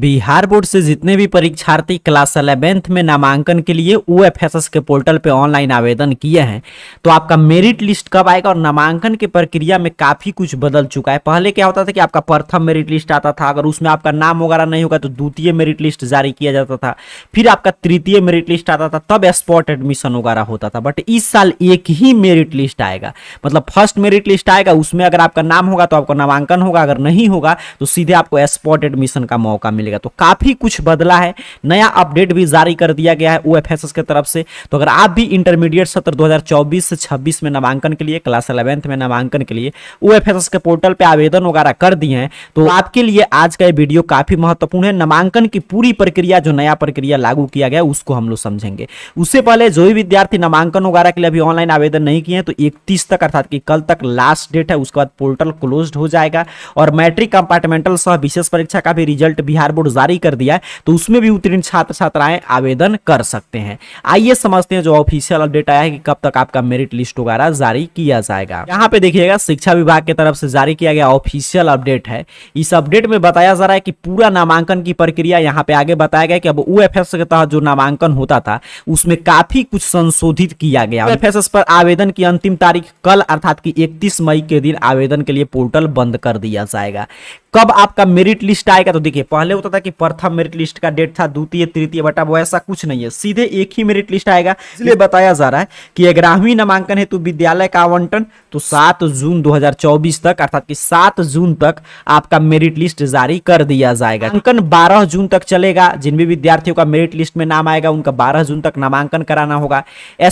Bihar board से जितने भी परीक्षार्थी क्लास अलेवेंथ में नामांकन के लिए ओ के पोर्टल पे ऑनलाइन आवेदन किए हैं तो आपका मेरिट लिस्ट कब आएगा और नामांकन की प्रक्रिया में काफ़ी कुछ बदल चुका है पहले क्या होता था कि आपका प्रथम मेरिट लिस्ट आता था अगर उसमें आपका नाम वगैरह नहीं होगा तो द्वितीय मेरिट लिस्ट जारी किया जाता था फिर आपका तृतीय मेरिट लिस्ट आता था तब स्पॉट एडमिशन वगैरह होता था बट इस साल एक ही मेरिट लिस्ट आएगा मतलब फर्स्ट मेरिट लिस्ट आएगा उसमें अगर आपका नाम होगा तो आपका नामांकन होगा अगर नहीं होगा तो सीधे आपको स्पॉट एडमिशन का मौका मिलेगा मिलेगा तो काफ़ी कुछ बदला है नया अपडेट भी जारी कर दिया गया है ओ एफ की तरफ से तो अगर आप भी इंटरमीडिएट सत्र 2024 से 26 में नामांकन के लिए क्लास इलेवेंथ में नामांकन के लिए ओ एफ के पोर्टल पर आवेदन वगैरह कर दिए हैं तो आपके लिए आज का ये वीडियो काफ़ी महत्वपूर्ण है नामांकन की पूरी प्रक्रिया जो नया प्रक्रिया लागू किया गया उसको हम लोग समझेंगे उससे पहले जो भी विद्यार्थी नामांकन वगैरह के लिए अभी ऑनलाइन आवेदन नहीं किए हैं तो इकतीस तक अर्थात कि कल तक लास्ट डेट है उसके बाद पोर्टल क्लोज हो जाएगा और मैट्रिक कंपार्टमेंटल सह विशेष परीक्षा का भी रिजल्ट बिहार बोर्ड जारी कर दिया है तो उसमें भी उत्तीर्ण छात्र छात्राएं आवेदन कर सकते हैं आइए समझते हैं जो ऑफिशियल अपडेट आया है कि कब तक आपका मेरिट लिस्ट वगैरह जारी किया जाएगा यहाँ पे देखिएगा शिक्षा विभाग की तरफ से जारी किया गया ऑफिशियल अपडेट है इस अपडेट में बताया जा रहा है कि पूरा नामांकन की प्रक्रिया यहाँ पे आगे बताया गया कि अब ओ के तहत जो नामांकन होता था उसमें काफी कुछ संशोधित किया गया एफ पर आवेदन की अंतिम तारीख कल अर्थात की इकतीस मई के दिन आवेदन के लिए पोर्टल बंद कर दिया जाएगा कब आपका मेरिट लिस्ट आएगा तो देखिए पहले होता था कि प्रथम मेरिट लिस्ट का डेट था द्वितीय तृतीय बटा वो ऐसा कुछ नहीं है सीधे एक ही मेरिट लिस्ट आएगा इसलिए बताया जा रहा है कि ग्यारहवीं नामांकन हेतु विद्यालय का आवंटन तो सात जून 2024 तक अर्थात कि सात जून तक आपका मेरिट लिस्ट जारी कर दिया जाएगा नामांकन बारह जून तक चलेगा जिन भी विद्यार्थियों का मेरिट लिस्ट में नाम आएगा उनका बारह जून तक नामांकन कराना होगा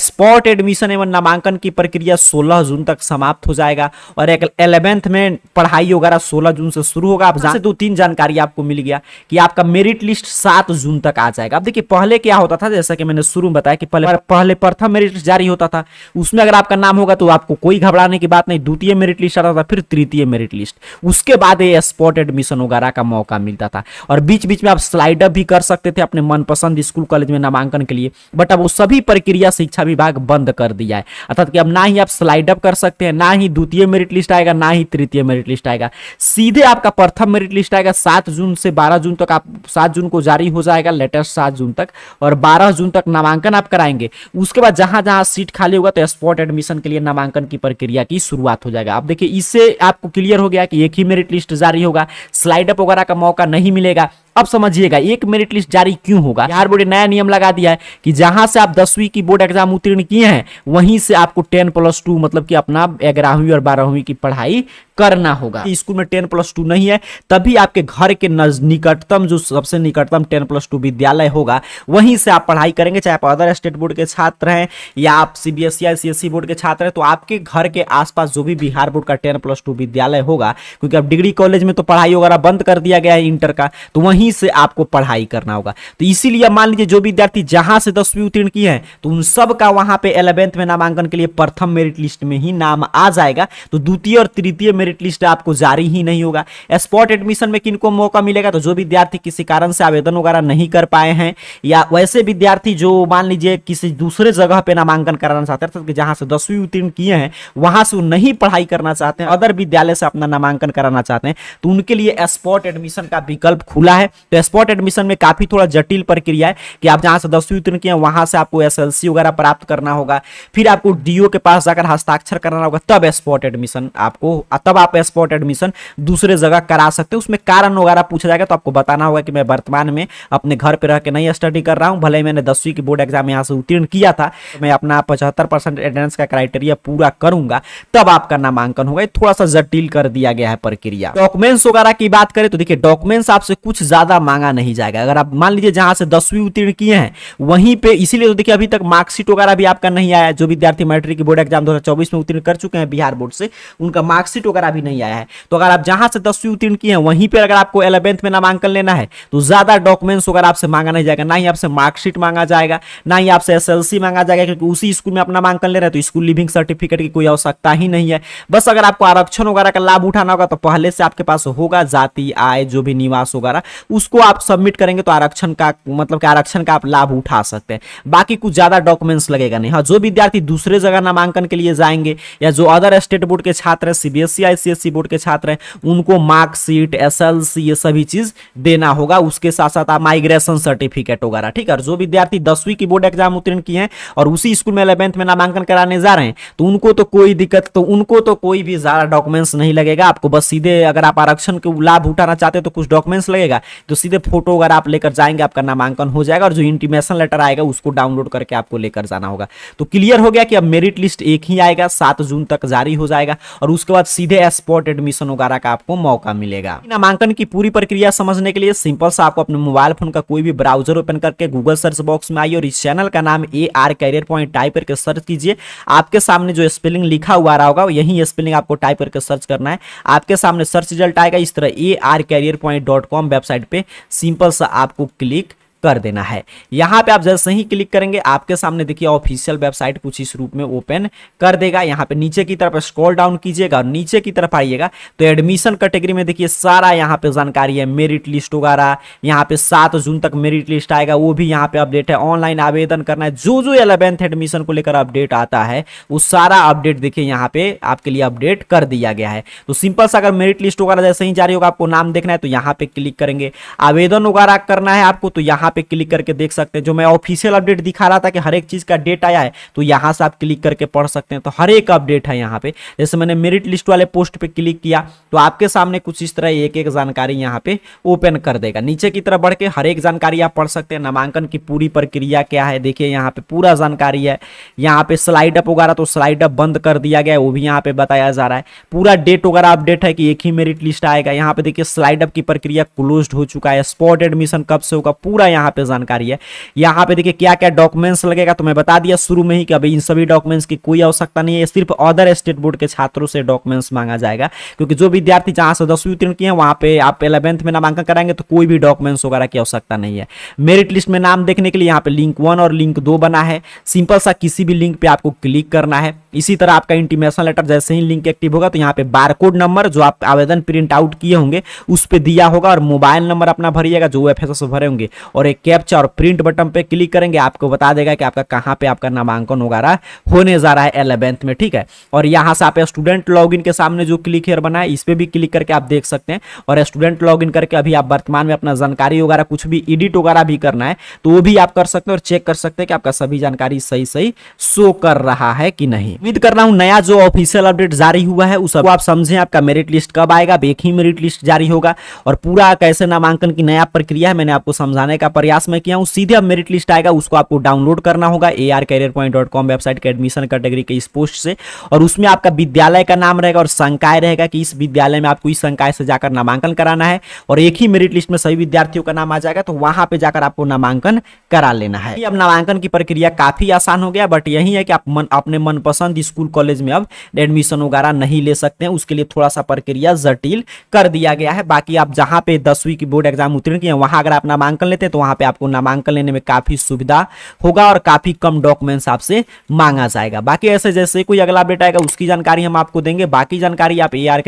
स्पॉट एडमिशन एवं नामांकन की प्रक्रिया सोलह जून तक समाप्त हो जाएगा और इलेवेंथ में पढ़ाई वगैरह सोलह जून से शुरू होगा आप जहाँ से दो तीन जानकारी आपको मिल गया कि आपका मेरिट लिस्ट सात जून तक आ जाएगा अब देखिए पहले क्या होता था जैसा कि मैंने शुरू में बताया कि पहले पहले प्रथम मेरिट लिस्ट जारी होता था उसमें अगर आपका नाम होगा तो आपको कोई घबराने की बात नहीं द्वितीय मेरिट लिस्ट आता था फिर तृतीय मेरिट लिस्ट उसके बाद ये स्पॉट एडमिशन वगैरह का मौका मिलता था और बीच बीच में आप स्लाइड अप भी कर सकते थे अपने मनपसंद स्कूल कॉलेज में नामांकन के लिए बट अब वो सभी प्रक्रिया शिक्षा विभाग बंद कर दिया है अर्थात कि अब ना ही आप स्लाइड अप कर सकते हैं ना ही द्वितीय मेरिट लिस्ट आएगा ना ही तृतीय मेरिट लिस्ट आएगा सीधे आपका प्रथम मेरिट लिस्ट आएगा सात जून से बारह जून तक आप सात जून को जारी हो जाएगा लेटेस्ट सात जून तक और बारह जून तक नामांकन आप कराएंगे उसके बाद जहां जहां सीट खाली होगा तो स्पॉट एडमिशन के लिए नामांकन की प्रक्रिया की शुरुआत हो जाएगा आप देखिए इससे आपको क्लियर हो गया कि एक ही मेरिट लिस्ट जारी होगा स्लाइडअप वगैरह का मौका नहीं मिलेगा अब समझिएगा एक मेरिट लिस्ट जारी क्यों होगा बिहार बोर्ड ने नया नियम लगा दिया है कि जहां से आप दसवीं की बोर्ड एग्जाम उत्तीर्ण किए हैं वहीं से आपको टेन प्लस टू मतलब कि अपना ग्यारहवीं और बारहवीं की पढ़ाई करना होगा स्कूल में टेन प्लस टू नहीं है तभी आपके घर के निकटतम जो सबसे निकटतम टेन प्लस टू विद्यालय होगा वहीं से आप पढ़ाई करेंगे चाहे आप अदर स्टेट बोर्ड के छात्र हैं या आप सीबीएसई e या सी बोर्ड e के छात्र हैं तो आपके घर के आसपास जो भी बिहार बोर्ड का टेन प्लस टू विद्यालय होगा क्योंकि अब डिग्री कॉलेज में तो पढ़ाई वगैरह बंद कर दिया गया है इंटर का तो वहीं वहीं से आपको पढ़ाई करना होगा तो इसीलिए मान लीजिए जो विद्यार्थी जहां से दसवीं उत्तीर्ण किए हैं तो उन सब का वहां पे एलेवेंथ में नामांकन के लिए प्रथम मेरिट लिस्ट में ही नाम आ जाएगा तो द्वितीय और तृतीय मेरिट लिस्ट आपको जारी ही नहीं होगा स्पॉट एडमिशन में किनको मौका मिलेगा तो जो विद्यार्थी किसी कारण से आवेदन वगैरह नहीं कर पाए हैं या वैसे विद्यार्थी जो मान लीजिए किसी दूसरे जगह पर नामांकन कराना चाहते हैं जहां से दसवीं उत्तीर्ण किए हैं वहां से नहीं पढ़ाई करना चाहते हैं अदर विद्यालय से अपना नामांकन कराना चाहते हैं तो उनके लिए स्पॉट एडमिशन का विकल्प खुला है तो स्पॉट एडमिशन में काफी थोड़ा जटिल प्रक्रिया है कि आप जहां से दसवीं उत्तीर्ण किए वहां से आपको एस वगैरह प्राप्त करना होगा फिर आपको डीओ के पास जाकर हस्ताक्षर करना होगा तब स्पॉट एडमिशन आपको तब आप स्पॉट एडमिशन दूसरे जगह करा सकते हो उसमें कारण वगैरह पूछा जाएगा तो आपको बताना होगा कि मैं वर्तमान में अपने घर पर रह के नहीं स्टडी कर रहा हूँ भले मैंने दसवीं की बोर्ड एग्जाम यहाँ से उत्तीर्ण किया था तो मैं अपना पचहत्तर परसेंट अटेंडेंस का क्राइटेरिया पूरा करूंगा तब आपका नामांकन होगा थोड़ा सा जटिल कर दिया गया है प्रक्रिया डॉक्यूमेंट्स वगैरह की बात करें तो देखिए डॉक्यूमेंट्स आपसे कुछ ज्यादा ज़्यादा मांगा नहीं जाएगा अगर आप मान लीजिए जहां से दसवीं उत्तीर्ण किए हैं वहीं पे इसीलिए तो देखिए अभी तक मार्कशीट वगैरह भी आपका नहीं आया जो विद्यार्थी मैट्रिक बोर्ड एग्जाम दो में उत्तीर्ण कर चुके हैं बिहार बोर्ड से उनका मार्कशीट वगैरह भी नहीं आया है तो अगर आप जहां से दसवीं उत्तीर्ण किए हैं वहीं पर अगर आपको इलेवेंथ में नामांकन लेना है तो ज़्यादा डॉक्यूमेंट्स वगैरह आपसे मांगा नहीं जाएगा ना ही आपसे मार्कशीट मांगा जाएगा ना ही आपसे एस मांगा जाएगा क्योंकि उसी स्कूल में अपना नामांकन ले रहे हैं तो स्कूल लिविंग सर्टिफिकेट की कोई आवश्यकता ही नहीं है बस अगर आपको आरक्षण वगैरह का लाभ उठाना होगा तो पहले से आपके पास होगा जाति आय जो भी निवास वगैरह उसको आप सबमिट करेंगे तो आरक्षण का मतलब कि आरक्षण का आप लाभ उठा सकते हैं बाकी कुछ ज़्यादा डॉक्यूमेंट्स लगेगा नहीं हाँ जो विद्यार्थी दूसरे जगह नामांकन के लिए जाएंगे या जो अदर स्टेट बोर्ड के छात्र हैं सीबीएसई आईसीएससी बोर्ड के छात्र हैं उनको मार्कशीट एसएलसी ये सभी चीज़ देना होगा उसके साथ साथ आप माइग्रेशन सर्टिफिकेट वगैरह ठीक है जो विद्यार्थी दसवीं की बोर्ड एग्जाम उत्तीर्ण किए हैं और उसी स्कूल में इलेवेंथ में नामांकन कराने जा रहे हैं तो उनको तो कोई दिक्कत तो उनको तो कोई भी ज़्यादा डॉक्यूमेंट्स नहीं लगेगा आपको बस सीधे अगर आप आरक्षण के लाभ उठाना चाहते हैं तो कुछ डॉक्यूमेंट्स लगेगा तो सीधे फोटो अगर आप लेकर जाएंगे आपका नामांकन हो जाएगा और जो इंटीमेशन लेटर आएगा उसको डाउनलोड करके आपको लेकर जाना होगा तो क्लियर हो गया कि अब मेरिट लिस्ट एक ही आएगा सात जून तक जारी हो जाएगा और उसके बाद सीधे स्पॉट एडमिशन वगैरह का आपको मौका मिलेगा नामांकन की पूरी प्रक्रिया समझने के लिए सिंपल सा आपको अपने मोबाइल फोन का कोई भी ब्राउजर ओपन करके गूगल सर्च बॉक्स में आइए और इस चैनल का नाम A R career point type करके सर्च कीजिए आपके सामने जो स्पेलिंग लिखा हुआ रहा होगा यही स्पेलिंग आपको टाइप करके सर्च करना है आपके सामने सर्च रिजल्ट आएगा इस तरह A R career point dot com website पे सिंपल सा आपको क्लिक कर देना है यहाँ पे आप जैसे ही क्लिक करेंगे आपके सामने देखिए ऑफिशियल वेबसाइट कुछ इस रूप में ओपन कर देगा यहाँ पे नीचे की तरफ स्क्रॉल डाउन कीजिएगा और नीचे की तरफ आइएगा तो एडमिशन कैटेगरी में देखिए सारा यहाँ पे जानकारी है मेरिट लिस्ट वगैरह यहाँ पे सात जून तक मेरिट लिस्ट आएगा वो भी यहाँ पे अपडेट है ऑनलाइन आवेदन करना है जो जो एलेवेंथ एडमिशन को लेकर अपडेट आता है वो सारा अपडेट देखिए यहाँ पे आपके लिए अपडेट कर दिया गया है तो सिंपल सा अगर मेरिट लिस्ट वगैरह जैसे ही जारी होगा आपको नाम देखना है तो यहाँ पे क्लिक करेंगे आवेदन वगैरह करना है आपको तो यहाँ यहाँ पे क्लिक करके देख सकते हैं जो मैं ऑफिशियल अपडेट दिखा रहा था कि हर एक चीज़ का डेट आया है तो यहाँ से आप क्लिक करके पढ़ सकते हैं तो हर एक अपडेट है यहाँ पे जैसे मैंने मेरिट लिस्ट वाले पोस्ट पे क्लिक किया तो आपके सामने कुछ इस तरह एक एक जानकारी यहाँ पे ओपन कर देगा नीचे की तरफ बढ़ के हर एक जानकारी आप पढ़ सकते हैं नामांकन की पूरी प्रक्रिया क्या है देखिए यहाँ पे पूरा जानकारी है यहाँ पे स्लाइड अप वगैरह तो स्लाइड अप बंद कर दिया गया वो भी यहाँ पे बताया जा रहा है पूरा डेट वगैरह अपडेट है कि एक ही मेरिट लिस्ट आएगा यहाँ पे देखिए स्लाइड अप की प्रक्रिया क्लोज हो चुका है स्पॉट एडमिशन कब से होगा पूरा यहाँ पे जानकारी है यहाँ पे देखिए क्या क्या डॉक्यूमेंट्स लगेगा तो मैं बता दिया शुरू में ही कि अभी इन सभी डॉक्यूमेंट्स की कोई आवश्यकता नहीं है सिर्फ अदर स्टेट बोर्ड के छात्रों से डॉक्यूमेंट्स मांगा जाएगा क्योंकि जो विद्यार्थी जहाँ से दसवीं उत्तीर्ण किए हैं वहाँ पे आप इलेवंथ में नामांकन कराएंगे तो कोई भी डॉक्यूमेंट्स वगैरह की आवश्यकता नहीं है मेरिट लिस्ट में नाम देखने के लिए यहाँ पे लिंक वन और लिंक दो बना है सिंपल सा किसी भी लिंक पर आपको क्लिक करना है इसी तरह आपका इंटीमेशन लेटर जैसे ही लिंक एक्टिव होगा तो यहाँ पे बारकोड नंबर जो आप आवेदन प्रिंट आउट किए होंगे उस पर दिया होगा और मोबाइल नंबर अपना भरिएगा जो एफ भरे होंगे और में कैप्चा और प्रिंट बटन पे क्लिक करेंगे आपको बता देगा कि आपका कहाँ पे आपका नामांकन वगैरह होने जा रहा है एलेवेंथ में ठीक है और यहाँ से आप स्टूडेंट लॉग के सामने जो क्लिक हेयर बना है इस पर भी क्लिक करके आप देख सकते हैं और स्टूडेंट लॉग करके अभी आप वर्तमान में अपना जानकारी वगैरह कुछ भी एडिट वगैरह भी करना है तो वो भी आप कर सकते हैं और चेक कर सकते हैं कि आपका सभी जानकारी सही सही शो कर रहा है कि नहीं उम्मीद कर रहा हूँ नया जो ऑफिशियल अपडेट जारी हुआ है उस आप समझें आपका मेरिट लिस्ट कब आएगा एक ही मेरिट लिस्ट जारी होगा और पूरा कैसे नामांकन की नया प्रक्रिया है मैंने आपको समझाने का प्रयास मैं किया हूँ सीधे अब मेरिट लिस्ट आएगा उसको आपको डाउनलोड करना होगा A R career point dot com website के एडमिशन कैटेगरी के इस पोस्ट से और उसमें आपका विद्यालय का नाम रहेगा और संकाय रहेगा कि इस विद्यालय में आपको इस संकाय से जाकर नामांकन कराना है और एक ही मेरिट लिस्ट में सभी विद्यार्थियों का नाम आ जाएगा तो वहां पर जाकर आपको नामांकन करा लेना है अब नामांकन की प्रक्रिया काफी आसान हो गया बट यही है कि आप मन अपने मनपसंद स्कूल कॉलेज में अब एडमिशन वगैरह नहीं ले सकते हैं उसके लिए थोड़ा सा प्रक्रिया जटिल कर दिया गया है बाकी आप जहाँ पे दसवीं की बोर्ड एग्जाम उत्तीर्ण किए वहां अगर आप नामांकन लेते हैं तो वहां वहां पे आपको नामांकन लेने में काफी सुविधा होगा और काफी कम डॉक्यूमेंट्स आपसे मांगा जाएगा बाकी ऐसे जैसे कोई अगला अपडेट आएगा उसकी जानकारी हम आपको देंगे बाकी जानकारी आप ए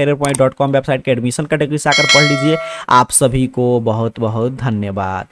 वेबसाइट के एडमिशन कैटेगरी से आकर पढ़ लीजिए आप सभी को बहुत बहुत धन्यवाद